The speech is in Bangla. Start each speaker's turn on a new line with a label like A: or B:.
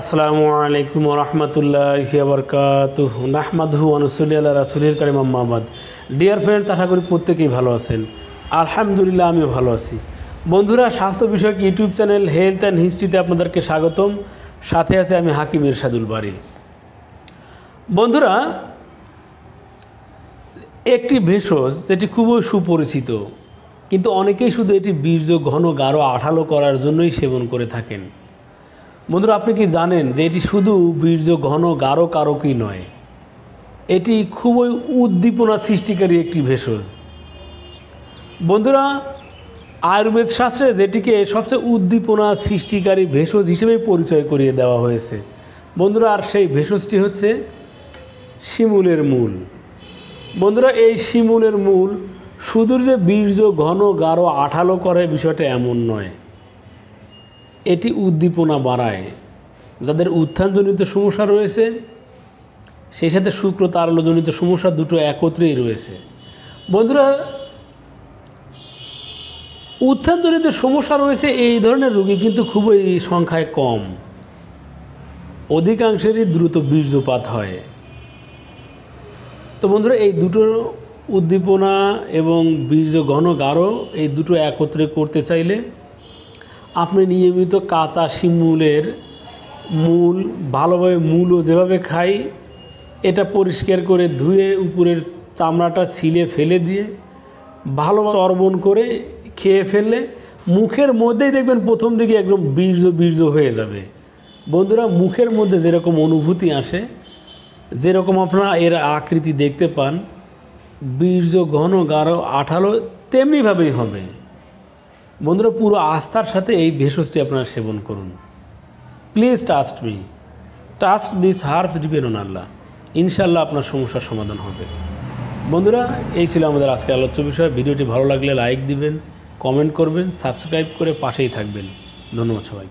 A: আসসালামু আলাইকুম রহমতুল্লাহ বরকাত নাহমাদহু আনুসুল্লাহ রাসুলিল কারিম মোহাম্মদ ডিয়ার ফ্রেন্ডস আশা করি প্রত্যেকেই ভালো আছেন আলহামদুলিল্লাহ আমিও ভালো আছি বন্ধুরা স্বাস্থ্য বিষয়ক ইউটিউব চ্যানেল হেলথ অ্যান্ড হিস্ট্রিতে আপনাদেরকে স্বাগতম সাথে আছে আমি হাকিম ইরশাদুল বাড়ি বন্ধুরা একটি ভেষজ যেটি খুবই সুপরিচিত কিন্তু অনেকেই শুধু এটি বীর্য ঘন গাঢ় আঠালো করার জন্যই সেবন করে থাকেন বন্ধুরা আপনি কি জানেন যে এটি শুধু বীর্য ঘন গাঢ় কারকই নয় এটি খুবই উদ্দীপনা সৃষ্টিকারী একটি ভেষজ বন্ধুরা আয়ুর্বেদ শাস্ত্রে যেটিকে সবচেয়ে উদ্দীপনা সৃষ্টিকারী ভেষজ হিসেবে পরিচয় করিয়ে দেওয়া হয়েছে বন্ধুরা আর সেই ভেষজটি হচ্ছে শিমুলের মূল বন্ধুরা এই শিমুলের মূল শুধু যে বীর্য ঘন গাঢ় আঠালো করে বিষয়টা এমন নয় এটি উদ্দীপনা বাড়ায় যাদের উত্থানজনিত সমস্যা রয়েছে সেই সাথে শুক্র তারলজনিত সমস্যা দুটো একত্রেই রয়েছে বন্ধুরা উত্থানজনিত সমস্যা রয়েছে এই ধরনের রোগী কিন্তু খুবই সংখ্যায় কম অধিকাংশেরই দ্রুত বীর্যপাত হয় তো বন্ধুরা এই দুটো উদ্দীপনা এবং বীর্য ঘন গাঢ় এই দুটো একত্রে করতে চাইলে আপনি নিয়মিত কাঁচা শিমুলের মূল ভালোভাবে মূলও যেভাবে খাই এটা পরিষ্কার করে ধুয়ে উপরের চামড়াটা ছিলে ফেলে দিয়ে ভালো চর্বণ করে খেয়ে ফেললে মুখের মধ্যেই দেখবেন প্রথম দিকে একদম বীর্য বীর্য হয়ে যাবে বন্ধুরা মুখের মধ্যে যেরকম অনুভূতি আসে যেরকম আপনারা এর আকৃতি দেখতে পান বীর্য ঘন গাঢ় আঠালো তেমনিভাবেই হবে বন্ধুরা পুরো আস্থার সাথে এই ভেষজটি আপনারা সেবন করুন please trust me trust this herb depend on Allah ইনশাল্লাহ আপনার সমস্যার সমাধান হবে বন্ধুরা এই ছিল আমাদের আজকের আলোচ্য বিষয় ভিডিওটি ভালো লাগলে লাইক দিবেন কমেন্ট করবেন সাবস্ক্রাইব করে পাশেই থাকবেন ধন্যবাদ সবাই